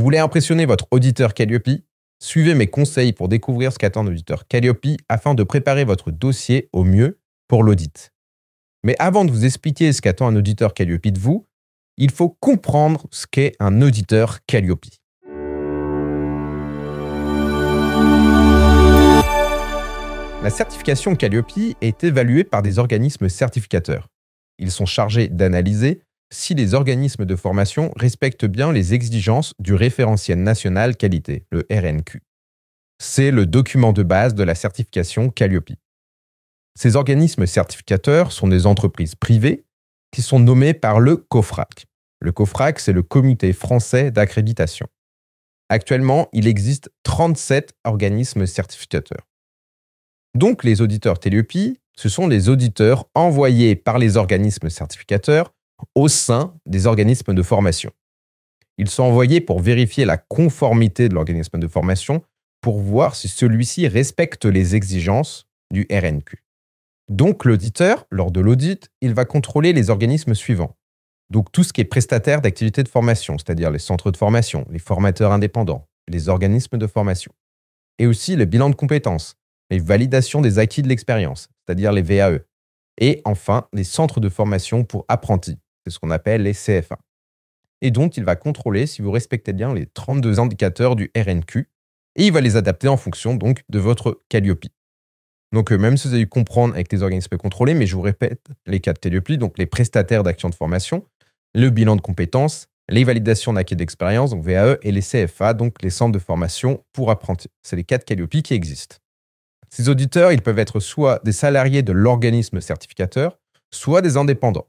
Vous voulez impressionner votre auditeur Calliope Suivez mes conseils pour découvrir ce qu'attend l'auditeur Calliope afin de préparer votre dossier au mieux pour l'audit. Mais avant de vous expliquer ce qu'attend un auditeur Calliope de vous, il faut comprendre ce qu'est un auditeur Calliope. La certification Calliope est évaluée par des organismes certificateurs. Ils sont chargés d'analyser si les organismes de formation respectent bien les exigences du référentiel national qualité, le RNQ. C'est le document de base de la certification Calliope. Ces organismes certificateurs sont des entreprises privées qui sont nommées par le COFRAC. Le COFRAC, c'est le Comité français d'accréditation. Actuellement, il existe 37 organismes certificateurs. Donc les auditeurs Teliopi, ce sont les auditeurs envoyés par les organismes certificateurs au sein des organismes de formation. Ils sont envoyés pour vérifier la conformité de l'organisme de formation pour voir si celui-ci respecte les exigences du RNQ. Donc l'auditeur, lors de l'audit, il va contrôler les organismes suivants. Donc tout ce qui est prestataire d'activités de formation, c'est-à-dire les centres de formation, les formateurs indépendants, les organismes de formation. Et aussi le bilan de compétences, les validations des acquis de l'expérience, c'est-à-dire les VAE. Et enfin, les centres de formation pour apprentis, c'est ce qu'on appelle les CFA. Et donc, il va contrôler si vous respectez bien les 32 indicateurs du RNQ, et il va les adapter en fonction donc de votre calliope. Donc, euh, même si vous avez dû comprendre avec les organismes contrôlés, mais je vous répète les quatre de donc les prestataires d'actions de formation, le bilan de compétences, les validations d'acquis d'expérience, donc VAE, et les CFA, donc les centres de formation pour apprentis. C'est les quatre calliopies qui existent. Ces auditeurs, ils peuvent être soit des salariés de l'organisme certificateur, soit des indépendants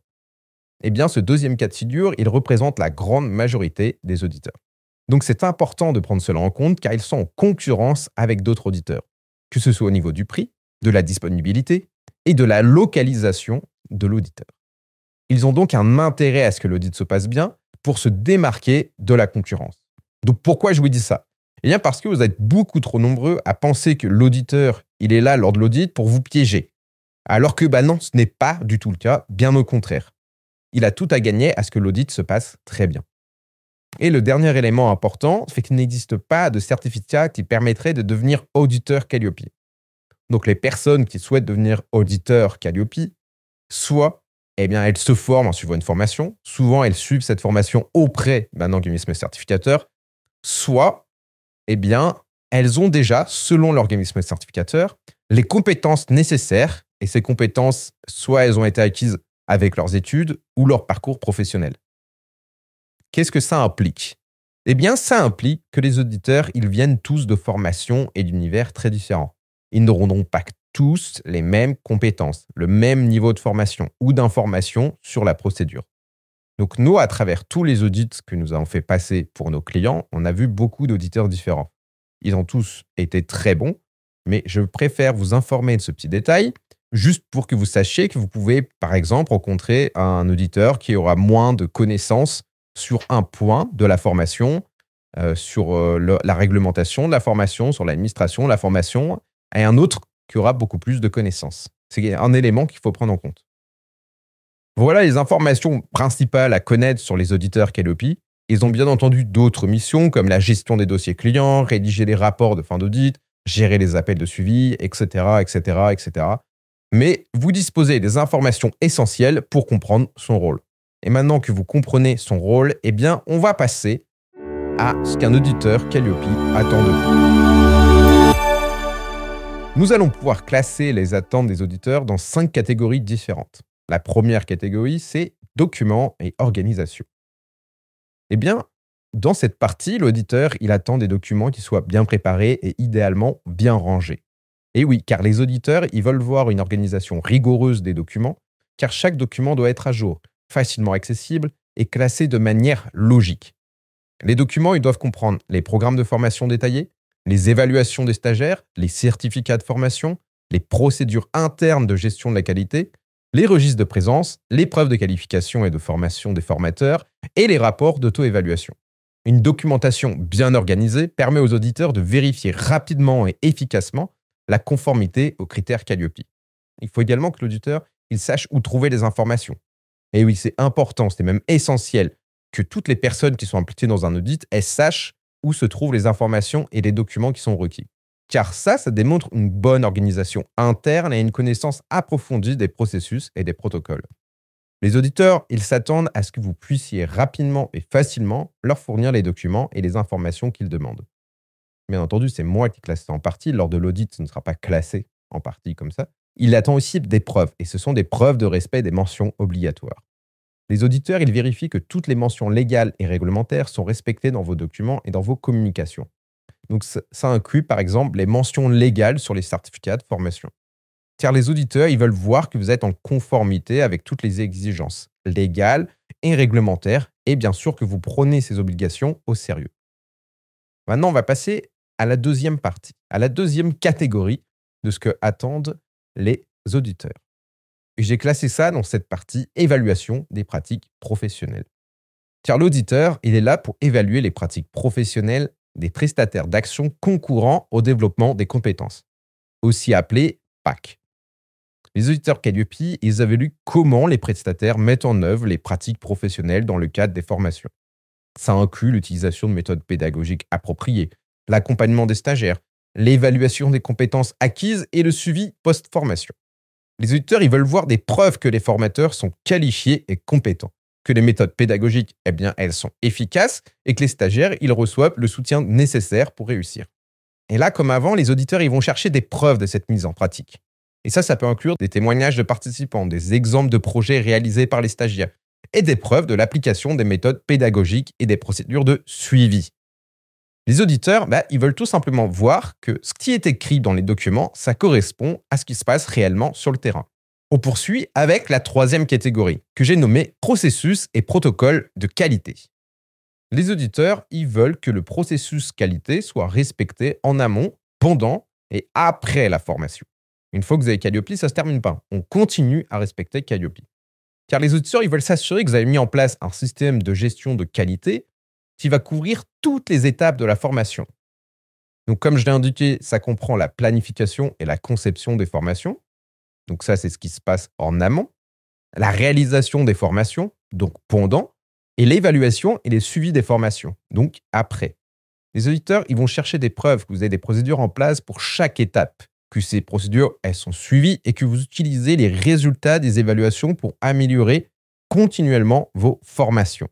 eh bien ce deuxième cas de figure, il représente la grande majorité des auditeurs. Donc c'est important de prendre cela en compte car ils sont en concurrence avec d'autres auditeurs, que ce soit au niveau du prix, de la disponibilité et de la localisation de l'auditeur. Ils ont donc un intérêt à ce que l'audit se passe bien pour se démarquer de la concurrence. Donc pourquoi je vous dis ça Eh bien parce que vous êtes beaucoup trop nombreux à penser que l'auditeur, il est là lors de l'audit pour vous piéger. Alors que bah non, ce n'est pas du tout le cas, bien au contraire il a tout à gagner à ce que l'audit se passe très bien. Et le dernier élément important, c'est qu'il n'existe pas de certificat qui permettrait de devenir auditeur Calliope. Donc les personnes qui souhaitent devenir auditeur Calliope, soit eh bien, elles se forment en suivant une formation, souvent elles suivent cette formation auprès d'un organisme certificateur, soit eh bien, elles ont déjà, selon l'organisme certificateur, les compétences nécessaires, et ces compétences, soit elles ont été acquises avec leurs études ou leur parcours professionnel. Qu'est-ce que ça implique Eh bien, ça implique que les auditeurs, ils viennent tous de formations et d'univers très différents. Ils n'auront donc pas tous les mêmes compétences, le même niveau de formation ou d'information sur la procédure. Donc nous, à travers tous les audits que nous avons fait passer pour nos clients, on a vu beaucoup d'auditeurs différents. Ils ont tous été très bons, mais je préfère vous informer de ce petit détail juste pour que vous sachiez que vous pouvez, par exemple, rencontrer un auditeur qui aura moins de connaissances sur un point de la formation, euh, sur euh, la réglementation de la formation, sur l'administration de la formation, et un autre qui aura beaucoup plus de connaissances. C'est un élément qu'il faut prendre en compte. Voilà les informations principales à connaître sur les auditeurs Calliope. Ils ont bien entendu d'autres missions comme la gestion des dossiers clients, rédiger les rapports de fin d'audit, gérer les appels de suivi, etc., etc., etc mais vous disposez des informations essentielles pour comprendre son rôle. Et maintenant que vous comprenez son rôle, eh bien, on va passer à ce qu'un auditeur Calliope attend de vous. Nous allons pouvoir classer les attentes des auditeurs dans cinq catégories différentes. La première catégorie, c'est documents et organisation. Eh bien, dans cette partie, l'auditeur, il attend des documents qui soient bien préparés et idéalement bien rangés. Et oui, car les auditeurs, ils veulent voir une organisation rigoureuse des documents, car chaque document doit être à jour, facilement accessible et classé de manière logique. Les documents, ils doivent comprendre les programmes de formation détaillés, les évaluations des stagiaires, les certificats de formation, les procédures internes de gestion de la qualité, les registres de présence, les preuves de qualification et de formation des formateurs et les rapports d'auto-évaluation. Une documentation bien organisée permet aux auditeurs de vérifier rapidement et efficacement la conformité aux critères Calliope. Il faut également que l'auditeur sache où trouver les informations. Et oui, c'est important, c'est même essentiel que toutes les personnes qui sont impliquées dans un audit, sachent où se trouvent les informations et les documents qui sont requis. Car ça, ça démontre une bonne organisation interne et une connaissance approfondie des processus et des protocoles. Les auditeurs, ils s'attendent à ce que vous puissiez rapidement et facilement leur fournir les documents et les informations qu'ils demandent. Bien entendu, c'est moi qui classe en partie. Lors de l'audit, ce ne sera pas classé en partie comme ça. Il attend aussi des preuves, et ce sont des preuves de respect des mentions obligatoires. Les auditeurs, ils vérifient que toutes les mentions légales et réglementaires sont respectées dans vos documents et dans vos communications. Donc ça inclut par exemple les mentions légales sur les certificats de formation. Car les auditeurs, ils veulent voir que vous êtes en conformité avec toutes les exigences légales et réglementaires, et bien sûr que vous prenez ces obligations au sérieux. Maintenant, on va passer à la deuxième partie, à la deuxième catégorie de ce que attendent les auditeurs. j'ai classé ça dans cette partie évaluation des pratiques professionnelles. Car l'auditeur, il est là pour évaluer les pratiques professionnelles des prestataires d'action concourant au développement des compétences, aussi appelé PAC. Les auditeurs Calliope, ils avaient lu comment les prestataires mettent en œuvre les pratiques professionnelles dans le cadre des formations. Ça inclut l'utilisation de méthodes pédagogiques appropriées, l'accompagnement des stagiaires, l'évaluation des compétences acquises et le suivi post-formation. Les auditeurs, ils veulent voir des preuves que les formateurs sont qualifiés et compétents, que les méthodes pédagogiques, eh bien, elles sont efficaces et que les stagiaires, ils reçoivent le soutien nécessaire pour réussir. Et là, comme avant, les auditeurs, ils vont chercher des preuves de cette mise en pratique. Et ça, ça peut inclure des témoignages de participants, des exemples de projets réalisés par les stagiaires et des preuves de l'application des méthodes pédagogiques et des procédures de suivi. Les auditeurs, bah, ils veulent tout simplement voir que ce qui est écrit dans les documents, ça correspond à ce qui se passe réellement sur le terrain. On poursuit avec la troisième catégorie, que j'ai nommée processus et protocole de qualité. Les auditeurs, ils veulent que le processus qualité soit respecté en amont, pendant et après la formation. Une fois que vous avez Calliope, ça ne se termine pas. On continue à respecter Calliope. Car les auditeurs, ils veulent s'assurer que vous avez mis en place un système de gestion de qualité qui va couvrir toutes les étapes de la formation. Donc, comme je l'ai indiqué, ça comprend la planification et la conception des formations. Donc, ça, c'est ce qui se passe en amont. La réalisation des formations, donc pendant, et l'évaluation et les suivis des formations, donc après. Les auditeurs, ils vont chercher des preuves que vous avez des procédures en place pour chaque étape, que ces procédures, elles sont suivies et que vous utilisez les résultats des évaluations pour améliorer continuellement vos formations.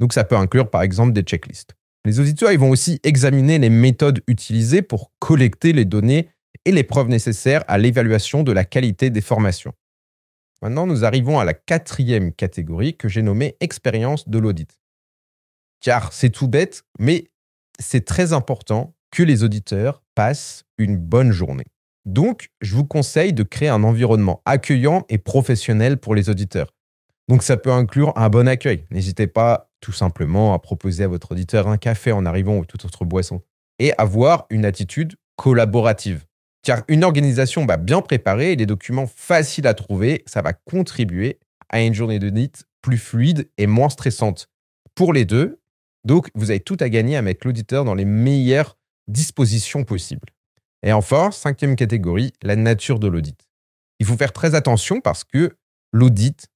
Donc ça peut inclure par exemple des checklists. Les auditeurs ils vont aussi examiner les méthodes utilisées pour collecter les données et les preuves nécessaires à l'évaluation de la qualité des formations. Maintenant, nous arrivons à la quatrième catégorie que j'ai nommée expérience de l'audit. Car c'est tout bête, mais c'est très important que les auditeurs passent une bonne journée. Donc, je vous conseille de créer un environnement accueillant et professionnel pour les auditeurs. Donc ça peut inclure un bon accueil. N'hésitez pas tout simplement à proposer à votre auditeur un café en arrivant ou toute autre boisson et avoir une attitude collaborative. Car une organisation bah, bien préparée et des documents faciles à trouver, ça va contribuer à une journée d'audit plus fluide et moins stressante pour les deux. Donc vous avez tout à gagner à mettre l'auditeur dans les meilleures dispositions possibles. Et enfin, cinquième catégorie, la nature de l'audit. Il faut faire très attention parce que l'audit,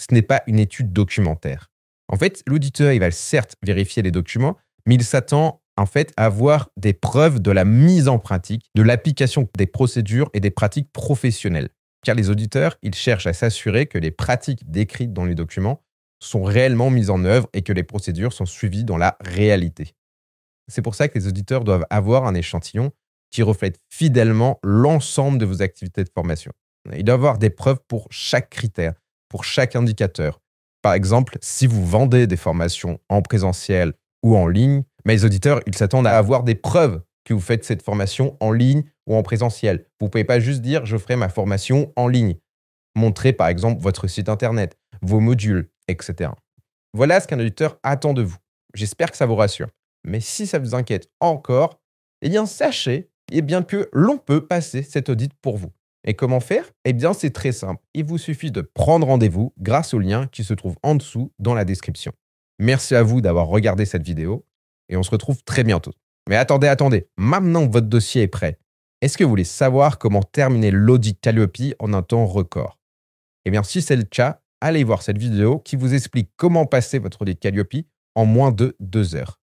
ce n'est pas une étude documentaire. En fait, l'auditeur, il va certes vérifier les documents, mais il s'attend en fait à avoir des preuves de la mise en pratique, de l'application des procédures et des pratiques professionnelles. Car les auditeurs, ils cherchent à s'assurer que les pratiques décrites dans les documents sont réellement mises en œuvre et que les procédures sont suivies dans la réalité. C'est pour ça que les auditeurs doivent avoir un échantillon qui reflète fidèlement l'ensemble de vos activités de formation. Il doivent avoir des preuves pour chaque critère pour chaque indicateur. Par exemple, si vous vendez des formations en présentiel ou en ligne, mes auditeurs, ils s'attendent à avoir des preuves que vous faites cette formation en ligne ou en présentiel. Vous ne pouvez pas juste dire je ferai ma formation en ligne. Montrez par exemple votre site internet, vos modules, etc. Voilà ce qu'un auditeur attend de vous. J'espère que ça vous rassure. Mais si ça vous inquiète encore, eh bien sachez eh bien, que l'on peut passer cet audit pour vous. Et comment faire Eh bien, c'est très simple. Il vous suffit de prendre rendez-vous grâce au lien qui se trouve en dessous dans la description. Merci à vous d'avoir regardé cette vidéo et on se retrouve très bientôt. Mais attendez, attendez, maintenant que votre dossier est prêt, est-ce que vous voulez savoir comment terminer l'audit Calliope en un temps record Eh bien, si c'est le cas, allez voir cette vidéo qui vous explique comment passer votre audit Calliope en moins de deux heures.